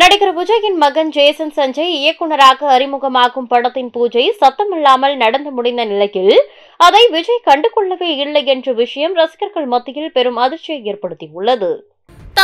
நடிகர் விஜயின் மகன் ஜேசன் சஞ்சய் இயக்குநராக அறிமுகமாகும் படத்தின் பூஜை சத்தமில்லாமல் நடந்து முடிந்த நிலையில் அதை விஜய் கண்டுகொள்ளவே இல்லை என்ற விஷயம் ரசிகர்கள் மத்தியில் பெரும் அதிர்ச்சியை ஏற்படுத்தியுள்ளது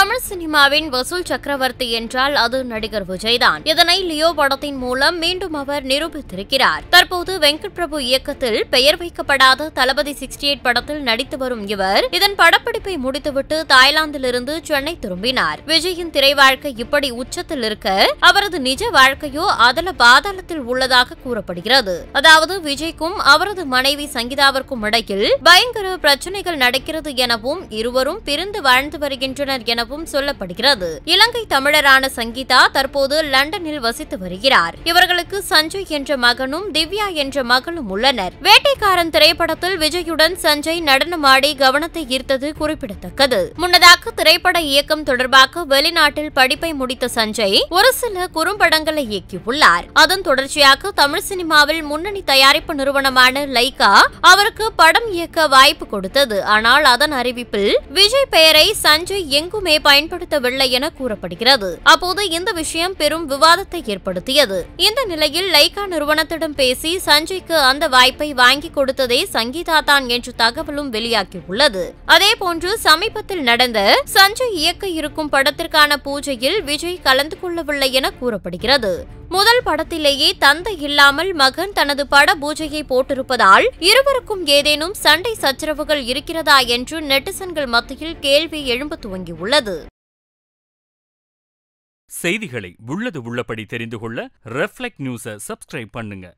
தமிழ் சினிமாவின் வசூல் சக்கரவர்த்தி என்றால் அது நடிகர் விஜய் தான் இதனை லியோ படத்தின் மூலம் மீண்டும் அவர் நிரூபித்திருக்கிறார் தற்போது வெங்கட் பிரபு இயக்கத்தில் பெயர் வைக்கப்படாத தளபதி சிக்ஸ்டி எயிட் படத்தில் நடித்து வரும் இவர் இதன் படப்பிடிப்பை முடித்துவிட்டு தாய்லாந்திலிருந்து சென்னை திரும்பினார் விஜயின் திரை வாழ்க்கை இப்படி உச்சத்தில் இருக்க அவரது நிஜ வாழ்க்கையோ அதல பாதாளத்தில் உள்ளதாக கூறப்படுகிறது அதாவது விஜய்க்கும் அவரது மனைவி சங்கீதாவிற்கும் இடையில் பயங்கர பிரச்சனைகள் நடக்கிறது எனவும் இருவரும் பிரிந்து வாழ்ந்து வருகின்றனர் எனவும் எனவும் சொல்லப்படுகிறது இலங்கை தமிழரான சங்கீதா தற்போது லண்டனில் வசித்து வருகிறார் இவர்களுக்கு சஞ்சய் என்ற மகனும் திவ்யா என்ற மகளும் உள்ளனர் வேட்டைக்காரன் திரைப்படத்தில் விஜயுடன் சஞ்சய் நடனமாடி கவனத்தை ஈர்த்தது குறிப்பிடத்தக்கது முன்னதாக திரைப்பட இயக்கம் தொடர்பாக வெளிநாட்டில் படிப்பை முடித்த சஞ்சய் ஒரு சில குறும்படங்களை இயக்கியுள்ளார் அதன் தொடர்ச்சியாக தமிழ் சினிமாவில் முன்னணி தயாரிப்பு நிறுவனமான லைகா அவருக்கு படம் இயக்க வாய்ப்பு கொடுத்தது ஆனால் அதன் அறிவிப்பில் விஜய் பெயரை சஞ்சய் எங்குமே பயன்படுத்தவில்லை என கூறப்படுகிறது அப்போது இந்த விஷயம் பெரும் விவாதத்தை ஏற்படுத்தியது இந்த நிலையில் லைகா நிறுவனத்திடம் பேசி சஞ்சய்க்கு அந்த வாய்ப்பை வாங்கி கொடுத்ததே சங்கீதா தான் என்ற தகவலும் வெளியாகியுள்ளது அதே போன்று சமீபத்தில் நடந்த சஞ்சய் இயக்க இருக்கும் படத்திற்கான பூஜையில் விஜய் கலந்து கொள்ளவில்லை என கூறப்படுகிறது முதல் படத்திலேயே தந்தை இல்லாமல் மகன் தனது பட பூஜையை போட்டிருப்பதால் இருவருக்கும் ஏதேனும் சண்டை சச்சரவுகள் இருக்கிறதா என்று நெட்டிசன்கள் மத்தியில் கேள்வி எழும்பு துவங்கியுள்ளது செய்திகளை உள்ளது உள்ளபடி தெரிந்து கொள்ள ரெஃப்ளெக்ட் நியூஸை சப்ஸ்கிரைப் பண்ணுங்க